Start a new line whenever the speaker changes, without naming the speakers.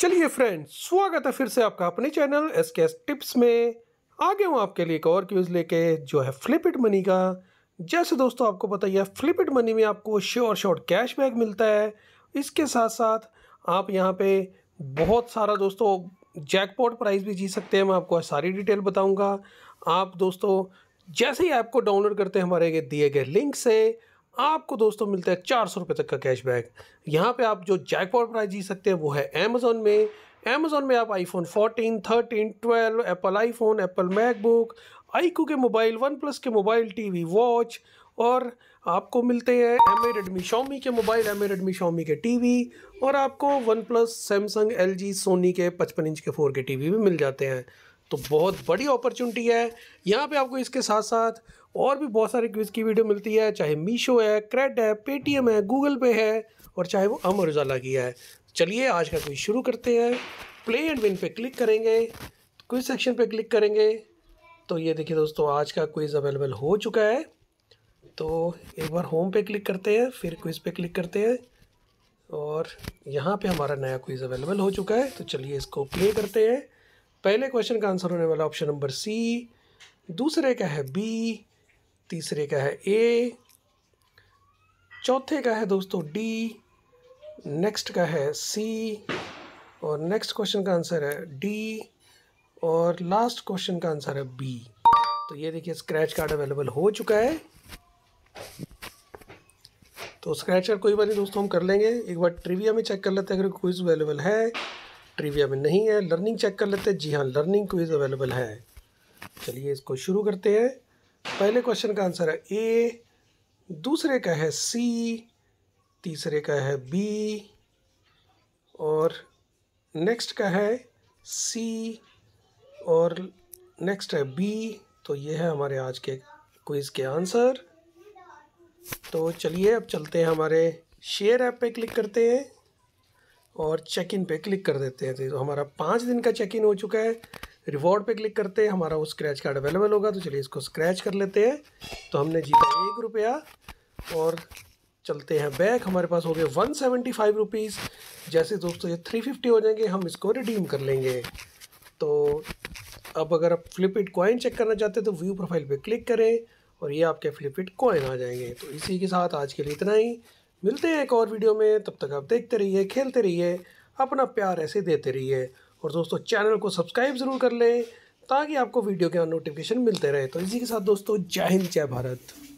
चलिए फ्रेंड्स स्वागत है फिर से आपका अपने channel S K S tips में आ गया हूँ आपके लिए एक और क्यूज़ लेके जो है फ्लिपिट मनी का जैसे दोस्तों आपको पता ही है फ्लिपिट मनी में आपको श्योर शॉर्ट कैश बैक मिलता है इसके साथ साथ आप यहाँ पे बहुत सारा दोस्तों जैकपॉट प्राइस भी जीत सकते हैं मैं आपको सारी डिटेल बताऊँगा आप दोस्तों जैसे ही ऐप को डाउनलोड करते हैं हमारे दिए गए लिंक से आपको दोस्तों मिलता है चार सौ रुपये तक का कैशबैक यहाँ पे आप जो जैकपॉट प्राइस जीत सकते हैं वो है अमेजोन में अमेजोन में आप iPhone 14, 13, 12, Apple iPhone Apple MacBook iQOO के मोबाइल वन प्लस के मोबाइल टीवी वॉच और आपको मिलते हैं एम ए रेडमी शॉमी के mobile M A Redmi Xiaomi के टीवी और आपको OnePlus Samsung L G Sony के पचपन इंच के फोर के टीवी भी मिल जाते हैं तो बहुत बड़ी अपॉर्चुनिटी है यहाँ पे आपको इसके साथ साथ और भी बहुत सारे क्विज़ की वीडियो मिलती है चाहे मीशो है क्रेड है पेटीएम है गूगल पे है और चाहे वो अमर उजाला की है चलिए आज का क्विज शुरू करते हैं प्ले एंड विन पे क्लिक करेंगे क्विज सेक्शन पे क्लिक करेंगे तो ये देखिए दोस्तों आज का क्विज़ अवेलेबल हो चुका है तो एक बार होम पे क्लिक करते हैं फिर क्विज़ पे क्लिक करते हैं और यहाँ पे हमारा नया क्विज़ अवेलेबल हो चुका है तो चलिए इसको प्ले करते हैं पहले क्वेश्चन का आंसर होने वाला ऑप्शन नंबर सी दूसरे का है बी तीसरे का है ए चौथे का है दोस्तों डी नेक्स्ट का है सी और नेक्स्ट क्वेश्चन का आंसर है डी और लास्ट क्वेश्चन का आंसर है बी तो ये देखिए स्क्रैच कार्ड अवेलेबल हो चुका है तो स्क्रैच कार्ड कोई बात नहीं दोस्तों हम कर लेंगे एक बार ट्रिविया में चेक कर लेते हैं अगर क्विज़ अवेलेबल है ट्रिविया में नहीं है लर्निंग चेक कर लेते हैं जी हाँ लर्निंग क्विज़ अवेलेबल है चलिए इसको शुरू करते हैं पहले क्वेश्चन का आंसर है ए दूसरे का है सी तीसरे का है बी और नेक्स्ट का है सी और नेक्स्ट है बी तो ये है हमारे आज के क्विज़ के आंसर तो चलिए अब चलते हैं हमारे शेयर ऐप पे क्लिक करते हैं और चेक इन पे क्लिक कर देते हैं तो हमारा पाँच दिन का चेक इन हो चुका है रिवॉर्ड पे क्लिक करते हैं हमारा वो स्क्रैच कार्ड अवेलेबल होगा तो चलिए इसको स्क्रैच कर लेते हैं तो हमने जीता एक रुपया और चलते हैं बैग हमारे पास हो गए वन सेवेंटी फाइव रुपीज़ जैसे दोस्तों ये थ्री फिफ्टी हो जाएंगे हम इसको रिडीम कर लेंगे तो अब अगर आप फ्लिपिट कॉइन चेक करना चाहते हैं तो व्यू प्रोफाइल पर क्लिक करें और ये आपके फ्लिपिट कॉइन आ जाएंगे तो इसी के साथ आज के लिए इतना ही मिलते हैं एक और वीडियो में तब तक आप देखते रहिए खेलते रहिए अपना प्यार ऐसे देते रहिए और दोस्तों चैनल को सब्सक्राइब ज़रूर कर लें ताकि आपको वीडियो के नोटिफिकेशन मिलते रहे तो इसी के साथ दोस्तों जय हिंद जय भारत